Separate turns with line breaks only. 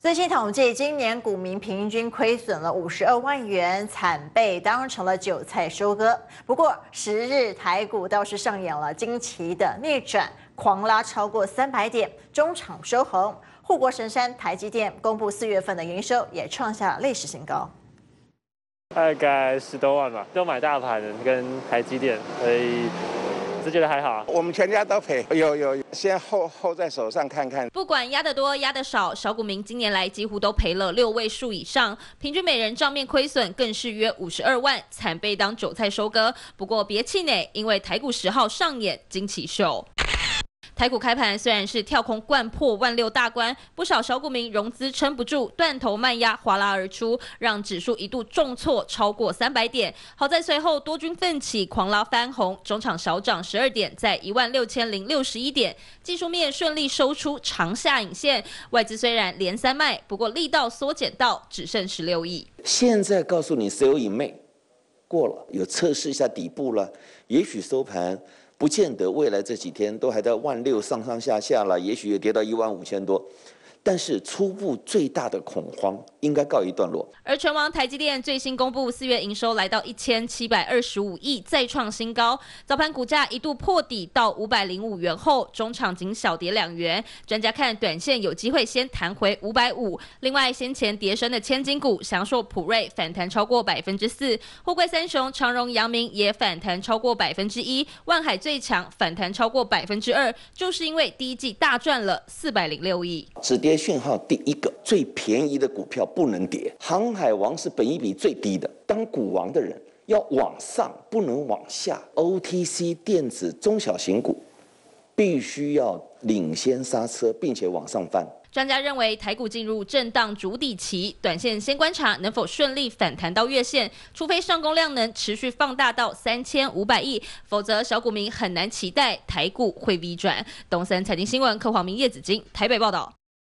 最新统计，今年股民平均亏损了五十二万元，惨被当成了韭菜收割。不过十日台股倒是上演了惊奇的逆转，狂拉超过三百点，中场收红。护国神山台积电公布四月份的营收，也创下了历史新高。大概十多万吧，都买大盘跟台积电，所以。只觉得还好，我们全
家都赔，有有，先后后在手上看看。
不管压得多、压得少，小股民今年来几乎都赔了六位数以上，平均每人账面亏损更是约五十二万，惨被当韭菜收割。不过别气馁，因为台股十号上演惊奇秀。台股开盘虽然是跳空灌破万六大关，不少小股民融资撑不住，断头慢压哗啦而出，让指数一度重挫超过三百点。好在随后多军奋起狂拉翻红，中场小涨十二点，在一万六千零六十一点，技术面顺利收出长下影线。外资虽然连三卖，不过力道缩减到只剩十六亿。
现在告诉你，C O 妹过了，有测试一下底部了，也许收盘。不见得，未来这几天都还在万六上上下下了，也许跌到一万五千多。但是初步最大的恐慌应该告一段落。
而全网台积电最新公布四月营收来到一千七百二十五亿，再创新高。早盘股价一度破底到五百零五元后，中场仅小跌两元。专家看短线有机会先弹回五百五。另外先前跌深的千金股祥硕普瑞反弹超过百分之四，货柜三雄长荣、阳明也反弹超过百分之一，万海最强反弹超过百分之二，就是因为第一季大赚了四百零六亿。
是。讯号第一个最便宜的股票不能跌，航海王是本一比最低的。当股王的人要往上，不能往下。OTC 电子中小型股必须要领先刹车，并且往上翻。
专家认为台股进入震荡筑底期，短线先观察能否顺利反弹到月线，除非上攻量能持续放大到三千五百亿，否则小股民很难期待台股会 V 转。东森财经新闻，客黄明、叶子金，台北报道。